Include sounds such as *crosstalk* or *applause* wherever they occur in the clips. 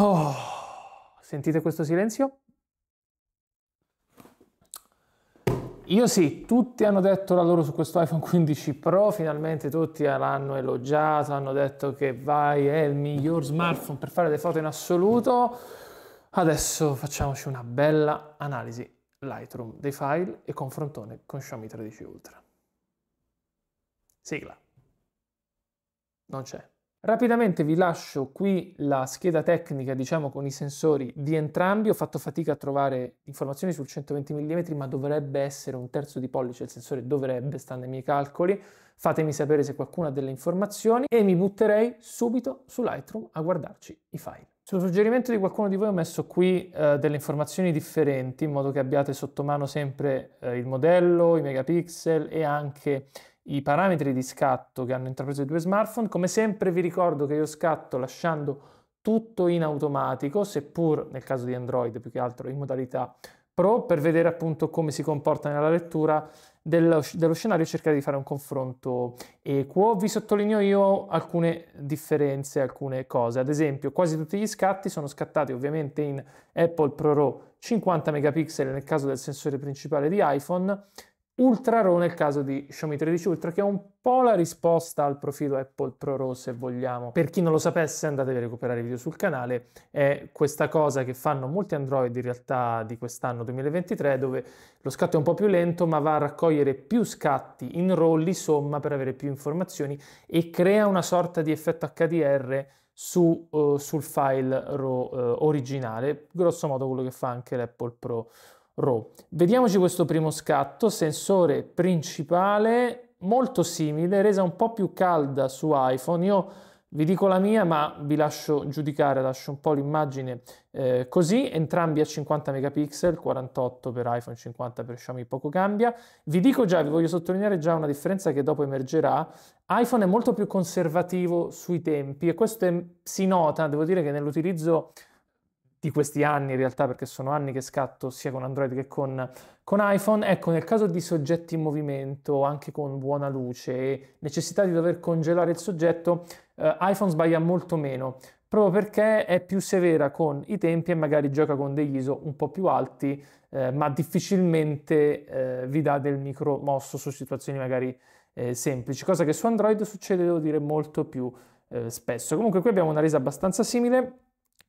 Oh, sentite questo silenzio? Io sì, tutti hanno detto la loro su questo iPhone 15 Pro, finalmente tutti l'hanno elogiato, hanno detto che vai, è il miglior smartphone per fare le foto in assoluto. Adesso facciamoci una bella analisi Lightroom dei file e confrontone con Xiaomi 13 Ultra. Sigla. Non c'è. Rapidamente vi lascio qui la scheda tecnica, diciamo, con i sensori di entrambi. Ho fatto fatica a trovare informazioni sul 120 mm, ma dovrebbe essere un terzo di pollice il sensore, dovrebbe, stando ai miei calcoli. Fatemi sapere se qualcuno ha delle informazioni e mi butterei subito su Lightroom a guardarci i file. Sul suggerimento di qualcuno di voi ho messo qui eh, delle informazioni differenti in modo che abbiate sotto mano sempre eh, il modello, i megapixel e anche i parametri di scatto che hanno intrapreso i due smartphone. Come sempre vi ricordo che io scatto lasciando tutto in automatico, seppur nel caso di Android più che altro in modalità Pro, per vedere appunto come si comporta nella lettura dello, dello scenario e cercare di fare un confronto equo. Vi sottolineo io alcune differenze, alcune cose. Ad esempio, quasi tutti gli scatti sono scattati ovviamente in Apple Pro Raw 50 megapixel nel caso del sensore principale di iPhone Ultra RAW nel caso di Xiaomi 13 Ultra, che è un po' la risposta al profilo Apple Pro RAW, se vogliamo. Per chi non lo sapesse, andatevi a recuperare i video sul canale. È questa cosa che fanno molti Android in realtà di quest'anno 2023, dove lo scatto è un po' più lento, ma va a raccogliere più scatti in RAW, li somma per avere più informazioni e crea una sorta di effetto HDR su, uh, sul file RAW uh, originale, grosso modo quello che fa anche l'Apple Pro Raw. Vediamoci questo primo scatto, sensore principale molto simile, resa un po' più calda su iPhone. Io vi dico la mia, ma vi lascio giudicare, lascio un po' l'immagine eh, così, entrambi a 50 megapixel, 48 per iPhone, 50 per Xiaomi, poco cambia. Vi dico già, vi voglio sottolineare già una differenza che dopo emergerà. iPhone è molto più conservativo sui tempi e questo è, si nota, devo dire che nell'utilizzo di questi anni in realtà perché sono anni che scatto sia con Android che con, con, iPhone. Ecco, nel caso di soggetti in movimento, anche con buona luce e necessità di dover congelare il soggetto, eh, iPhone sbaglia molto meno, proprio perché è più severa con i tempi e magari gioca con degli ISO un po' più alti, eh, ma difficilmente eh, vi dà del micro mosso su situazioni magari eh, semplici, cosa che su Android succede, devo dire, molto più eh, spesso. Comunque qui abbiamo una resa abbastanza simile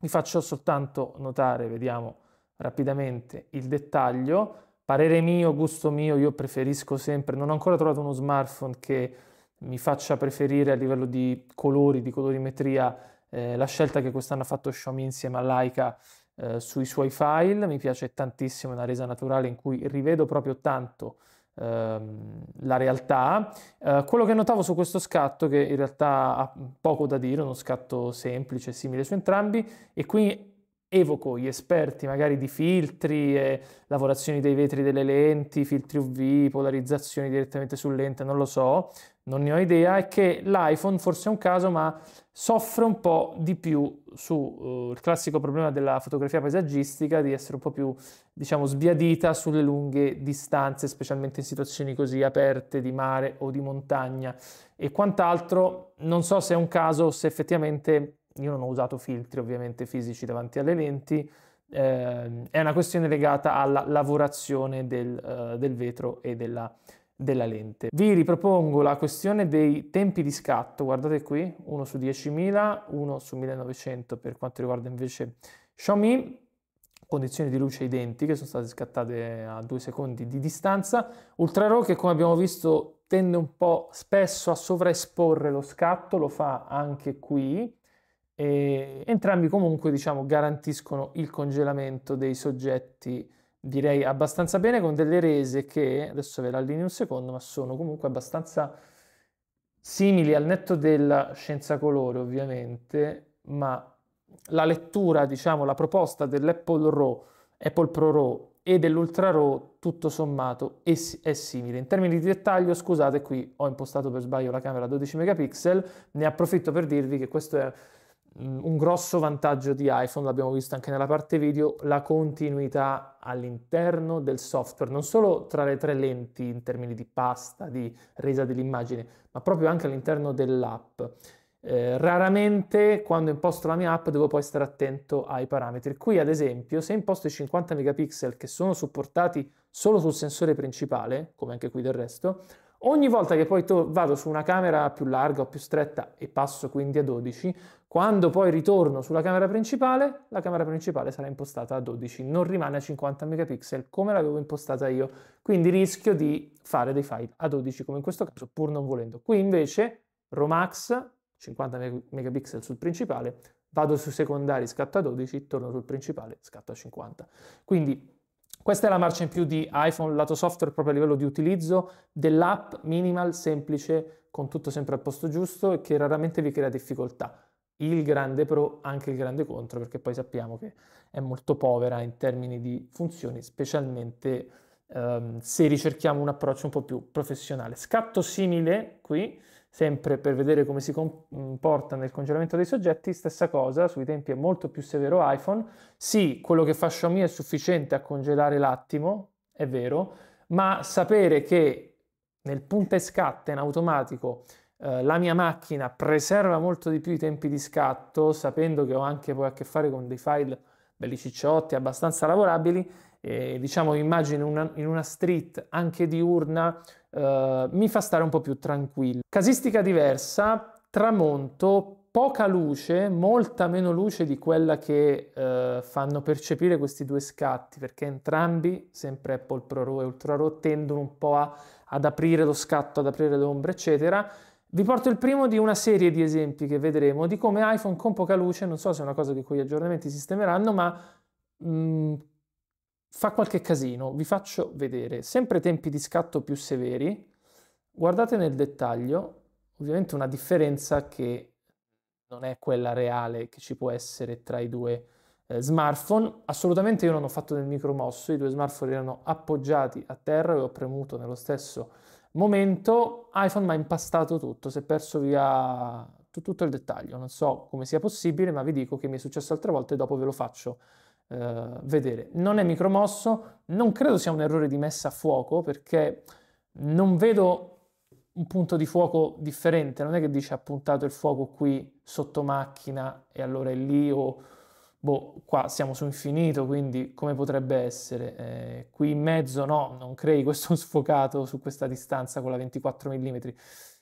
vi faccio soltanto notare, vediamo rapidamente il dettaglio. Parere mio, gusto mio, io preferisco sempre, non ho ancora trovato uno smartphone che mi faccia preferire a livello di colori, di colorimetria, eh, la scelta che quest'anno ha fatto Xiaomi insieme a Laika eh, sui suoi file. Mi piace tantissimo, è una resa naturale in cui rivedo proprio tanto Ehm, la realtà. Eh, quello che notavo su questo scatto, che in realtà ha poco da dire, uno scatto semplice, simile su entrambi, e qui evoco gli esperti magari di filtri, e lavorazioni dei vetri delle lenti, filtri UV, polarizzazioni direttamente sull'ente, non lo so, non ne ho idea, è che l'iPhone forse è un caso, ma soffre un po' di più sul eh, uh, classico problema della fotografia paesaggistica, di essere un po' più, diciamo, sbiadita sulle lunghe distanze, specialmente in situazioni così aperte di mare o di montagna e quant'altro. Non so se è un caso o se effettivamente, io non ho usato filtri ovviamente fisici davanti alle lenti, eh, è una questione legata alla lavorazione del, uh, del vetro e della della lente. Vi ripropongo la questione dei tempi di scatto, guardate qui, 1 su 10.000, 1 su 1900 per quanto riguarda invece Xiaomi, condizioni di luce identiche, sono state scattate a 2 secondi di distanza, ultrarow che come abbiamo visto tende un po' spesso a sovraesporre lo scatto, lo fa anche qui, e entrambi comunque diciamo garantiscono il congelamento dei soggetti direi abbastanza bene con delle rese che, adesso ve la allineo un secondo, ma sono comunque abbastanza simili al netto della scienza colore ovviamente, ma la lettura, diciamo, la proposta dell'Apple RAW, Apple Pro RAW e dell'Ultra RAW tutto sommato è, è, simile. In termini di dettaglio, scusate, qui ho impostato per sbaglio la camera a 12 megapixel, ne approfitto per dirvi che questo è Mm, un grosso vantaggio di iPhone, l'abbiamo visto anche nella parte video, la continuità all'interno del software, non solo tra le tre lenti in termini di pasta, di resa dell'immagine, ma proprio anche all'interno dell'app. Eh, raramente quando imposto la mia app devo poi stare attento ai parametri. Qui ad esempio se imposto i 50 megapixel che sono supportati solo sul sensore principale, come anche qui del resto, Ogni volta che poi to- vado su una camera più larga o più stretta e passo quindi a 12, quando poi ritorno sulla camera principale, la camera principale sarà impostata a 12, non rimane a 50 megapixel come l'avevo impostata io. Quindi rischio di fare dei file a 12 come in questo caso, pur non volendo. Qui invece Romax 50 megapixel sul principale, vado sui secondari, scatto a 12, torno sul principale, scatto a 50. Quindi questa è la marcia in più di iPhone lato software proprio a livello di utilizzo dell'app minimal, semplice, con tutto sempre al posto giusto e che raramente vi crea difficoltà. Il grande pro, anche il grande contro, perché poi sappiamo che è molto povera in termini di funzioni, specialmente ehm, se ricerchiamo un approccio un po' più professionale. Scatto simile qui sempre per vedere come si comporta mm, nel congelamento dei soggetti, stessa cosa, sui tempi è molto più severo iPhone. Sì, quello che fa Xiaomi è sufficiente a congelare l'attimo, è vero, ma sapere che nel punta e scatta in automatico eh, la mia macchina preserva molto di più i tempi di scatto, sapendo che ho anche poi a che fare con dei file belli cicciotti, abbastanza lavorabili, eh, diciamo immagine una, in una street anche diurna eh, mi fa stare un po' più tranquillo. Casistica diversa, tramonto, poca luce, molta meno luce di quella che eh, fanno percepire questi due scatti, perché entrambi, sempre Apple Pro Raw e Ultra Raw, tendono un po' a, ad aprire lo scatto, ad aprire l'ombra, eccetera. Vi porto il primo di una serie di esempi che vedremo di come iPhone con poca luce, non so se è una cosa di cui gli aggiornamenti sistemeranno, ma mh, mm, fa qualche casino. Vi faccio vedere sempre tempi di scatto più severi. Guardate nel dettaglio, ovviamente una differenza che non è quella reale che ci può essere tra i due eh, smartphone. Assolutamente io non ho fatto del micromosso, i due smartphone erano appoggiati a terra e ho premuto nello stesso momento. iPhone mi ha impastato tutto, si è perso via tutto il dettaglio. Non so come sia possibile, ma vi dico che mi è successo altre volte e dopo ve lo faccio eh, vedere. Non è micromosso, non credo sia un errore di messa a fuoco perché non vedo un punto di fuoco differente, non è che dice ha puntato il fuoco qui sotto macchina e allora è lì o boh, qua siamo su infinito, quindi come potrebbe essere? Eh, qui in mezzo no, non crei questo *laughs* sfocato su questa distanza con la 24 mm.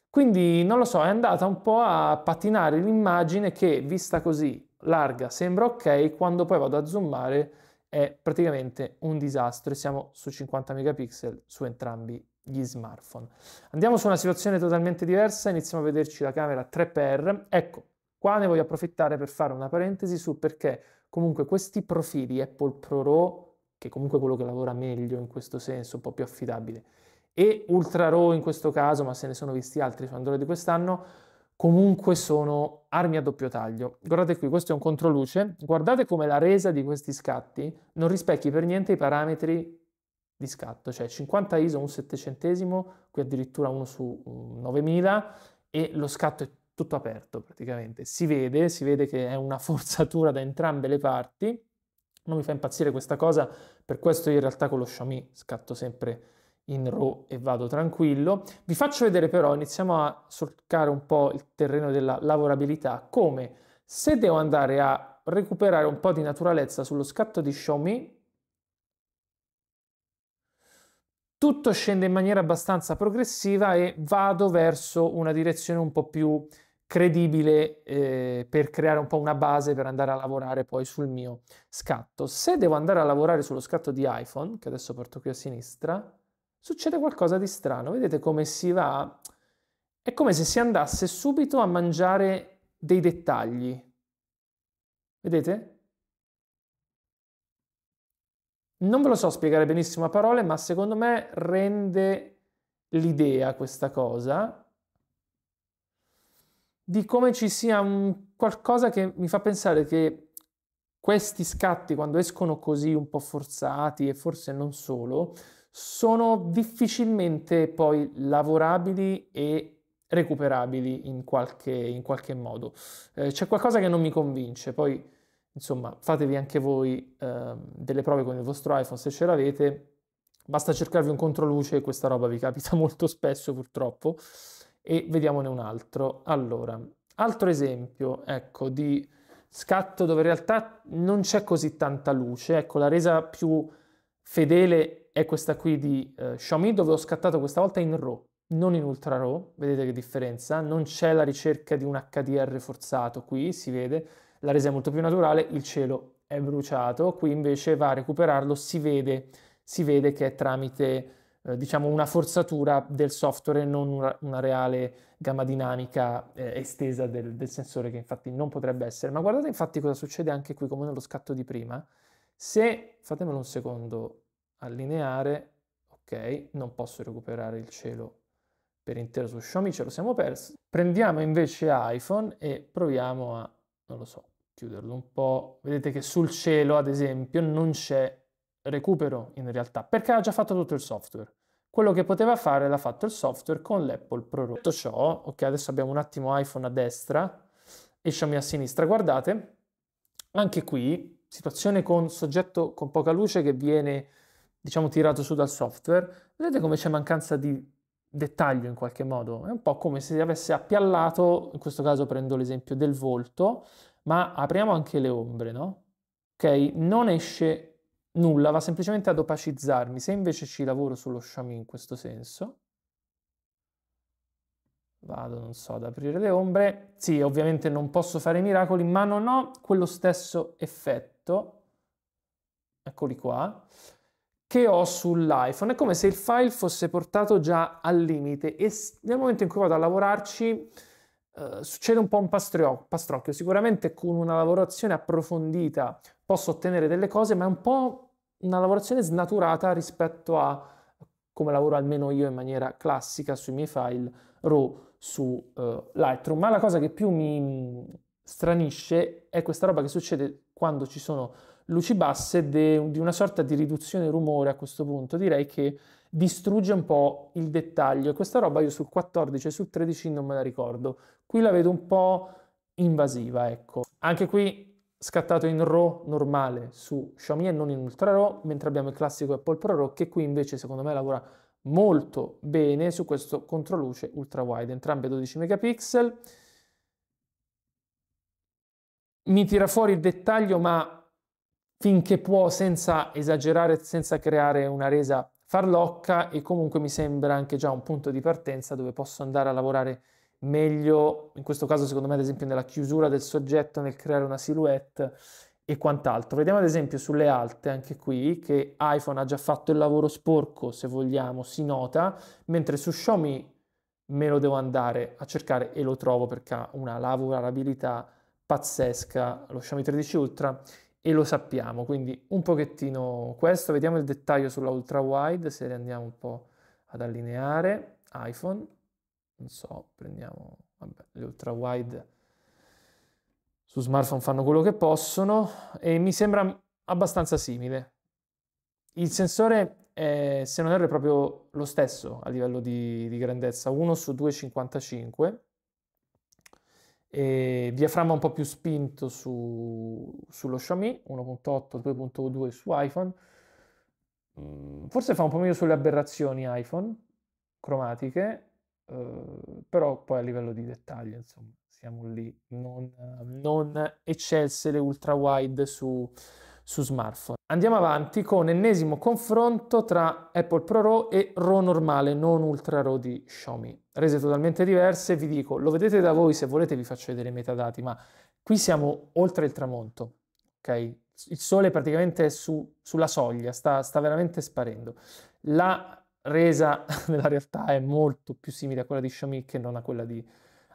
Quindi non lo so, è andata un po' a pattinare l'immagine che vista così larga sembra ok, quando poi vado a zoomare è praticamente un disastro e siamo su 50 megapixel su entrambi gli smartphone. Andiamo su una situazione totalmente diversa, iniziamo a vederci la camera 3x. Ecco, qua ne voglio approfittare per fare una parentesi su perché comunque questi profili Apple Pro Raw, che è comunque quello che lavora meglio in questo senso, un po' più affidabile, e Ultra Raw in questo caso, ma se ne sono visti altri su Android quest'anno, comunque sono armi a doppio taglio. Guardate qui, questo è un controluce, guardate come la resa di questi scatti non rispecchi per niente i parametri di scatto, cioè 50 ISO, un settecentesimo, qui addirittura uno su 9000 e lo scatto è tutto aperto praticamente. Si vede, si vede che è una *laughs* forzatura da entrambe le parti. Non mi fa impazzire questa cosa, per questo io in realtà con lo Xiaomi scatto sempre in RAW e vado tranquillo. Vi faccio vedere però, iniziamo a solcare un po' il terreno della lavorabilità, come se devo andare a recuperare un po' di naturalezza sullo scatto di Xiaomi, tutto scende in maniera abbastanza progressiva e vado verso una direzione un po' più credibile eh, per creare un po' una base per andare a lavorare poi sul mio scatto. Se devo andare a lavorare sullo scatto di iPhone, che adesso porto qui a sinistra, succede qualcosa di strano. Vedete come si va? È come se si andasse subito a mangiare dei dettagli. Vedete? Non ve lo so spiegare benissimo a parole, ma secondo me rende l'idea questa cosa di come ci sia un qualcosa che mi fa pensare che questi scatti, quando escono così un po' forzati e forse non solo, sono difficilmente poi lavorabili e recuperabili in qualche, in qualche modo. Eh, c'è qualcosa che non mi convince, poi insomma fatevi anche voi eh, delle prove con il vostro iPhone se ce l'avete, basta cercarvi un controluce e questa roba vi capita *laughs* molto spesso purtroppo e vediamone un altro. Allora, altro esempio, ecco, di scatto dove in realtà non c'è così tanta luce, ecco, la resa più fedele è questa qui di eh, Xiaomi dove ho scattato questa volta in RAW, non in Ultra RAW, vedete che differenza, non c'è la ricerca di un HDR forzato qui, si vede, la resa è molto più naturale, il cielo è bruciato, qui invece va a recuperarlo, si vede, si vede che è tramite eh, diciamo una forzatura del software e non una, una, reale gamma dinamica eh, estesa del, del sensore che infatti non potrebbe essere. Ma guardate infatti cosa succede anche qui come nello scatto di prima. Se, fatemelo un secondo allineare, ok, non posso recuperare il cielo per intero su Xiaomi, ce lo siamo persi. Prendiamo invece iPhone e proviamo a, non lo so, chiuderlo un po'. Vedete che sul cielo, ad esempio, non c'è recupero in realtà, perché ha già fatto tutto il software. Quello che poteva fare l'ha fatto il software con l'Apple Pro. Tutto ciò, ok, adesso abbiamo un attimo iPhone a destra e Xiaomi a sinistra. Guardate, anche qui, situazione con soggetto con poca luce che viene diciamo tirato su dal software, vedete come c'è mancanza di dettaglio in qualche modo, è un po' come se si avesse appiallato, in questo caso prendo l'esempio del volto, ma apriamo anche le ombre, no? Ok, non esce nulla, va semplicemente ad opacizzarmi, se invece ci lavoro sullo chamois in questo senso, vado, non so, ad aprire le ombre, sì, ovviamente non posso fare miracoli, ma non ho quello stesso effetto, eccoli qua, che ho sull'iPhone. È come se il file fosse portato già al limite e nel momento in cui vado a lavorarci eh, succede un po' un pastrocchio. Sicuramente con una lavorazione approfondita posso ottenere delle cose, ma è un po' una lavorazione snaturata rispetto a come lavoro almeno io in maniera classica sui miei file RAW su eh, Lightroom. Ma la cosa che più mi stranisce è questa roba che succede quando ci sono luci basse de, di una sorta di riduzione rumore a questo punto, direi che distrugge un po' il dettaglio. Questa roba io sul 14 e sul 13 non me la ricordo. Qui la vedo un po' invasiva, ecco. Anche qui scattato in RAW normale su Xiaomi e non in Ultra RAW, mentre abbiamo il classico Apple Pro RAW che qui invece secondo me lavora molto bene su questo controluce ultra wide, entrambe 12 megapixel mi tira fuori il dettaglio, ma finché può, senza esagerare, senza creare una resa farlocca e comunque mi sembra anche già un punto di partenza dove posso andare a lavorare meglio, in questo caso secondo me ad esempio nella chiusura del soggetto, nel creare una silhouette e quant'altro. Vediamo ad esempio sulle alte anche qui che iPhone ha già fatto il lavoro sporco, se vogliamo, si nota, mentre su Xiaomi me lo devo andare a cercare e lo trovo perché ha una lavorabilità pazzesca lo Xiaomi 13 Ultra e lo sappiamo, quindi un pochettino questo, vediamo il dettaglio sulla ultra wide se andiamo un po' ad allineare iPhone, non so, prendiamo vabbè, le ultra wide su smartphone fanno quello che possono e mi sembra abbastanza simile. Il sensore è, se non erro è proprio lo stesso a livello di, di grandezza, 1 su 2,55 e diaframma un po' più spinto su, sullo Xiaomi 1.8, 2.2 su iPhone. Mm. Forse fa un po' meglio sulle aberrazioni iPhone cromatiche, eh, però poi a livello di dettaglio, insomma, siamo lì. Non, non eccelse le ultra wide su, su smartphone. Andiamo avanti con ennesimo confronto tra Apple Pro Raw e RAW normale, non Ultra RAW di Xiaomi. Rese totalmente diverse, vi dico, lo vedete da voi, se volete vi faccio vedere i metadati, ma qui siamo oltre il tramonto, ok? Il sole praticamente è su, sulla soglia, sta, sta veramente sparendo. La resa nella *laughs* realtà è molto più simile a quella di Xiaomi che non a quella di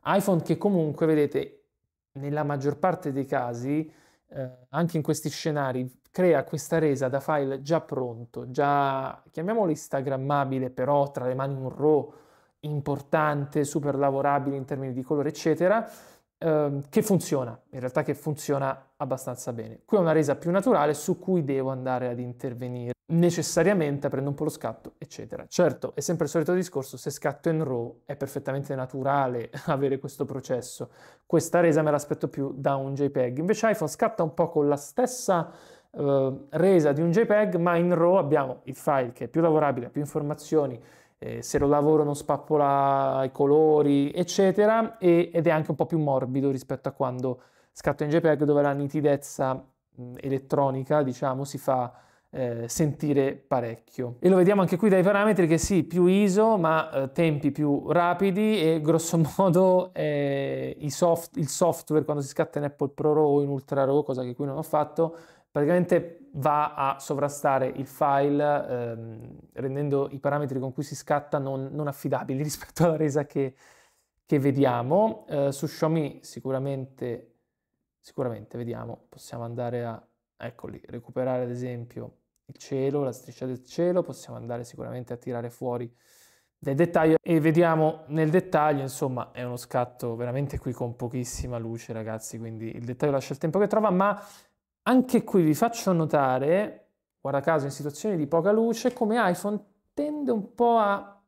iPhone, che comunque, vedete, nella maggior parte dei casi eh, anche in questi scenari crea questa resa da file già pronto, già chiamiamolo instagrammabile, però tra le mani un RAW importante, super lavorabile in termini di colore, eccetera, Ehm, che funziona, in realtà che funziona abbastanza bene. Qui è una resa più naturale su cui devo andare ad intervenire necessariamente prendo un po' lo scatto, eccetera. Certo, è sempre il solito discorso, se scatto in row è perfettamente naturale *laughs* avere questo processo. Questa resa me l'aspetto più da un JPEG. Invece iPhone scatta un po' con la stessa eh, resa di un JPEG, ma in RAW abbiamo il file che è più lavorabile, ha più informazioni, eh, se lo lavoro non spappola i colori, eccetera, e, ed è anche un po' più morbido rispetto a quando scatto in JPEG dove la nitidezza mh, elettronica, diciamo, si fa eh, sentire parecchio. E lo vediamo anche qui dai parametri che sì, più ISO, ma eh, tempi più rapidi e grosso *laughs* modo eh, soft, il software quando si scatta in Apple Pro Raw o in Ultra Raw, cosa che qui non ho fatto, praticamente va a sovrastare il file ehm, rendendo i parametri con cui si scatta non, non affidabili *laughs* rispetto alla resa che, che vediamo. Eh, su Xiaomi sicuramente, sicuramente vediamo, possiamo andare a, eccoli, recuperare ad esempio il cielo, la striscia del cielo, possiamo andare sicuramente a tirare fuori del dettaglio e vediamo nel dettaglio, insomma, è uno scatto veramente qui con pochissima luce, ragazzi, quindi il dettaglio lascia il tempo che trova, ma anche qui vi faccio notare, guarda caso in situazioni di poca luce, come iPhone tende un po' a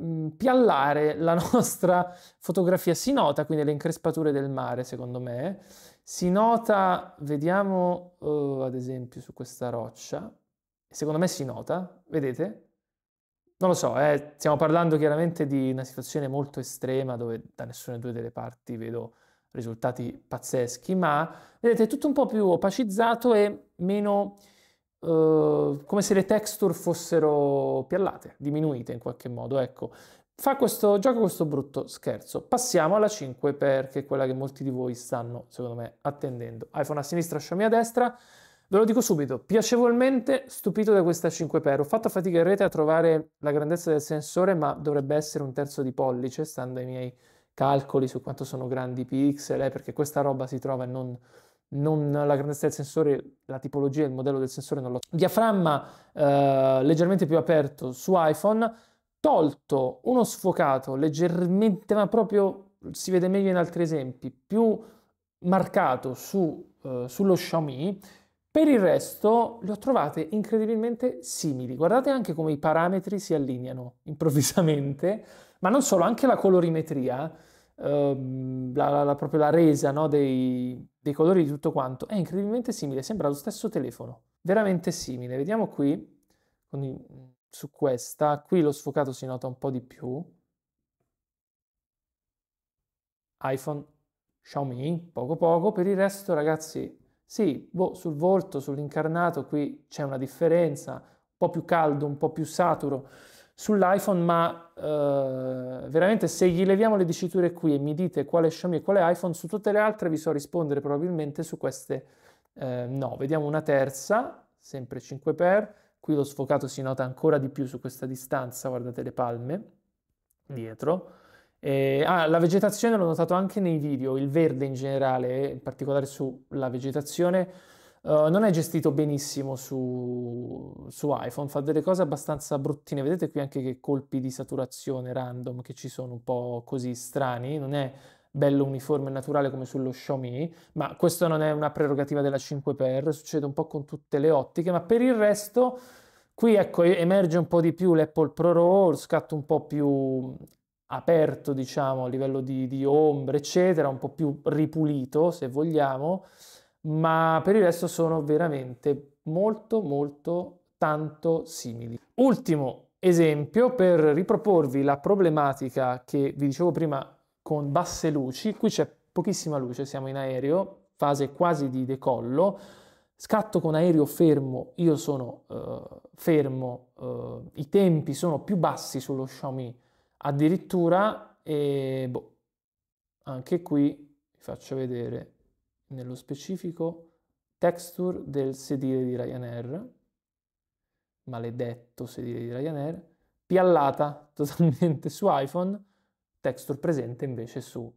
mm, piallare la *laughs* nostra fotografia. Si nota quindi le increspature del mare, secondo me. Si nota, vediamo uh, ad esempio su questa roccia, secondo me si nota, vedete? Non lo so, eh, stiamo parlando chiaramente di una situazione molto estrema dove da nessuna delle due delle parti vedo risultati pazzeschi, ma vedete è tutto un po' più opacizzato e meno eh, come se le texture fossero piallate, diminuite in qualche modo, ecco. Fa questo, gioco questo brutto scherzo. Passiamo alla 5 perché è quella che molti di voi stanno, secondo me, attendendo. iPhone a sinistra, Xiaomi a destra. Ve lo dico subito, piacevolmente stupito da questa 5 per. Ho fatto fatica in rete a trovare la grandezza del sensore, ma dovrebbe essere un terzo di pollice, stando ai miei calcoli su quanto sono grandi i pixel, eh, perché questa roba si trova e non, non la grandezza del sensore, la tipologia, il modello del sensore non lo Diaframma eh, leggermente più aperto su iPhone, tolto uno sfocato leggermente, ma proprio si vede meglio in altri esempi, più marcato su, eh, sullo Xiaomi. Per il resto le ho trovate incredibilmente simili. Guardate anche come i parametri si allineano improvvisamente ma non solo, anche la colorimetria, ehm, la, la, la, proprio la resa no, dei, dei colori di tutto quanto, è incredibilmente simile, sembra lo stesso telefono, veramente simile. Vediamo qui, con, su questa, qui lo sfocato si nota un po' di più. iPhone, Xiaomi, poco poco, per il resto ragazzi, sì, boh, sul volto, sull'incarnato qui c'è una differenza, un po' più caldo, un po' più saturo sull'iPhone, ma eh, veramente se gli leviamo le diciture qui e mi dite quale Xiaomi e quale iPhone, su tutte le altre vi so rispondere probabilmente su queste eh, no. Vediamo una terza, sempre 5x, qui lo sfocato si nota ancora di più su questa distanza, guardate le palme dietro. Eh, ah, la vegetazione l'ho notato anche nei video, il verde in generale, in particolare sulla vegetazione eh, non è gestito benissimo su, su, iPhone, fa delle cose abbastanza bruttine. Vedete qui anche che colpi di saturazione random che ci sono un po' così strani, non è bello uniforme e naturale come sullo Xiaomi, ma questo non è una prerogativa della 5PR, succede un po' con tutte le ottiche, ma per il resto qui ecco, emerge un po' di più l'Apple Pro Raw, scatto un po' più aperto diciamo a livello di, di ombre eccetera, un po' più ripulito se vogliamo ma per il resto sono veramente molto molto tanto simili. Ultimo esempio per riproporvi la problematica che vi dicevo prima con basse luci, qui c'è pochissima luce, siamo in aereo, fase quasi di decollo, scatto con aereo fermo, io sono eh, fermo, eh, i tempi sono più bassi sullo Xiaomi addirittura e boh, anche qui vi faccio vedere nello specifico texture del sedile di Ryanair, maledetto sedile di Ryanair, piallata *laughs* totalmente su iPhone, texture presente invece su,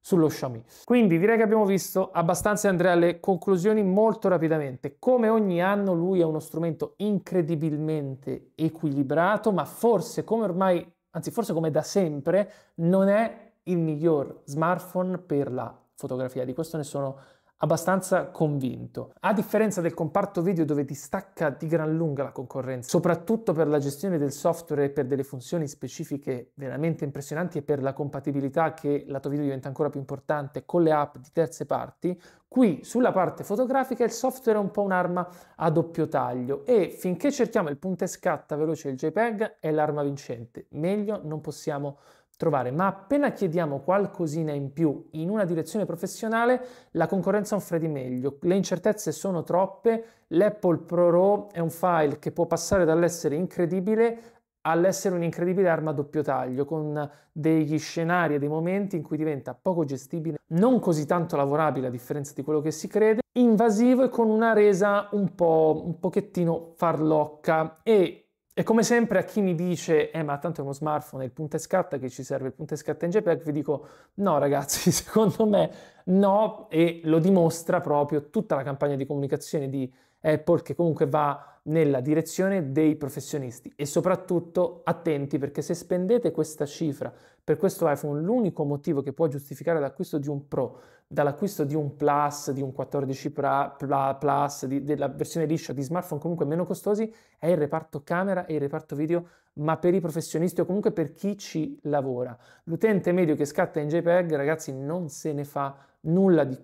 sullo Xiaomi. Quindi direi che abbiamo visto abbastanza Andrea le conclusioni molto rapidamente. Come ogni anno lui è uno strumento incredibilmente equilibrato, ma forse come ormai, anzi forse come da sempre, non è il miglior smartphone per la fotografia, di questo ne sono abbastanza convinto. A differenza del comparto video dove distacca di gran lunga la concorrenza, soprattutto per la gestione del software e per delle funzioni specifiche veramente impressionanti e per la compatibilità che lato video diventa ancora più importante con le app di terze parti, qui sulla parte fotografica il software è un po' un'arma a doppio taglio e finché cerchiamo il punto e scatta veloce il JPEG è l'arma vincente, meglio non possiamo trovare, ma appena chiediamo qualcosina in più in una direzione professionale, la concorrenza offre di meglio, le incertezze sono troppe, l'Apple Pro Raw è un file che può passare dall'essere incredibile all'essere un'incredibile arma a doppio taglio, con degli scenari e dei momenti in cui diventa poco gestibile, non così tanto lavorabile a differenza di quello che si crede, invasivo e con una resa un po' un pochettino farlocca e e come sempre a chi mi dice, eh ma tanto è uno smartphone, è il punto e scatta che ci serve il punto e scatta in JPEG, vi dico no ragazzi, *laughs* secondo me no e lo dimostra proprio tutta la campagna di comunicazione di Apple che comunque va nella direzione dei professionisti e soprattutto attenti perché se spendete questa cifra per questo iPhone l'unico motivo che può giustificare l'acquisto di un Pro dall'acquisto di un Plus, di un 14 Plus, di, della versione liscia di smartphone comunque meno costosi è il reparto camera e il reparto video ma per i professionisti o comunque per chi ci lavora. L'utente medio che scatta in JPEG ragazzi non se ne fa nulla di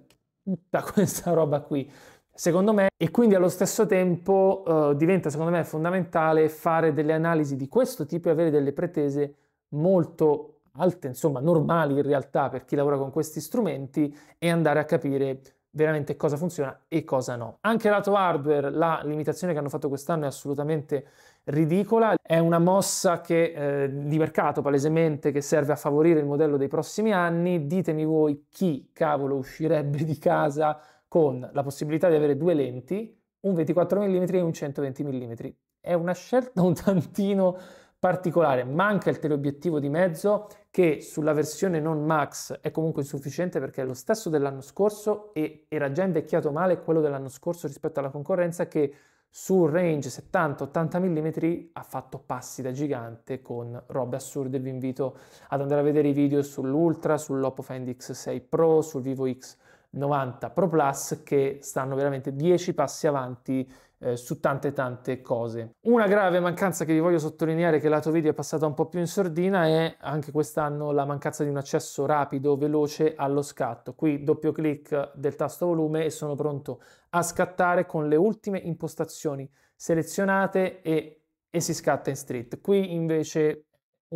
tutta *laughs* questa roba qui secondo me, e quindi allo stesso tempo eh, diventa, secondo me, fondamentale fare delle analisi di questo tipo e avere delle pretese molto alte, insomma, normali in realtà per chi lavora con questi strumenti e andare a capire veramente cosa funziona e cosa no. Anche lato hardware, la limitazione che hanno fatto quest'anno è assolutamente ridicola, è una mossa che, eh, di mercato palesemente che serve a favorire il modello dei prossimi anni. Ditemi voi chi cavolo uscirebbe di casa con la possibilità di avere due lenti, un 24 mm e un 120 mm. È una scelta un tantino particolare, manca il teleobiettivo di mezzo che sulla versione non max è comunque insufficiente perché è lo stesso dell'anno scorso e era già invecchiato male quello dell'anno scorso rispetto alla concorrenza che su range 70-80 mm ha fatto passi da gigante con robe assurde. Vi invito ad andare a vedere i video sull'Ultra, sull'Oppo Find X6 Pro, sul Vivo X 90 Pro Plus che stanno veramente 10 passi avanti eh, su tante tante cose. Una grave mancanza che vi voglio sottolineare che lato video è passata un po' più in sordina è anche quest'anno la mancanza di un accesso rapido, veloce allo scatto. Qui doppio clic del tasto volume e sono pronto a scattare con le ultime impostazioni selezionate e, e si scatta in street. Qui invece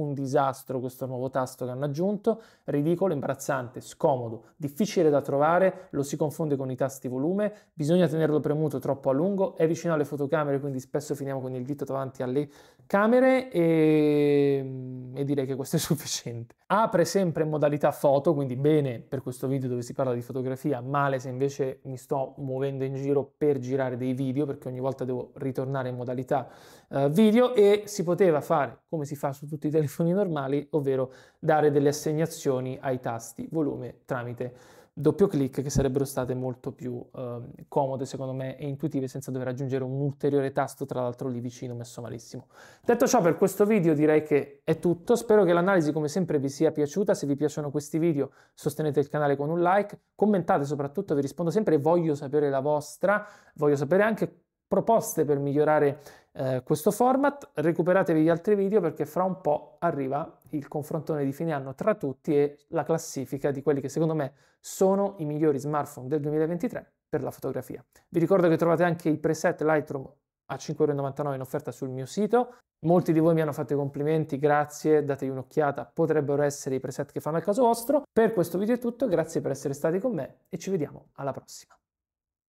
un disastro questo nuovo tasto che hanno aggiunto, ridicolo, imbarazzante, scomodo, difficile da trovare, lo si confonde con i tasti volume, bisogna tenerlo premuto troppo a lungo, è vicino alle fotocamere quindi spesso finiamo con il dito davanti alle camere e, e, direi che questo è *laughs* sufficiente. Apre sempre in modalità foto, quindi bene per questo video dove si parla di fotografia, male se invece mi sto muovendo in giro per girare dei video perché ogni volta devo ritornare in modalità eh, video e si poteva fare come si fa su tutti i telefoni normali, ovvero dare delle assegnazioni ai tasti volume tramite doppio clic che sarebbero state molto più eh, comode secondo me e intuitive senza dover aggiungere un ulteriore tasto tra l'altro lì vicino messo malissimo. Detto ciò per questo video direi che è tutto, spero che l'analisi come sempre vi sia piaciuta, se vi piacciono questi video sostenete il canale con un like, commentate soprattutto, vi rispondo sempre voglio sapere la vostra, voglio sapere anche proposte per migliorare eh, questo format, recuperatevi gli altri video perché fra un po' arriva il confrontone di fine anno tra tutti e la classifica di quelli che secondo me sono i migliori smartphone del 2023 per la fotografia. Vi ricordo che trovate anche i preset Lightroom a 5,99€ in offerta sul mio sito. Molti di voi mi hanno fatto i complimenti, grazie, datevi un'occhiata, potrebbero essere i preset che fanno al caso vostro. Per questo video è tutto, grazie per essere stati con me e ci vediamo alla prossima.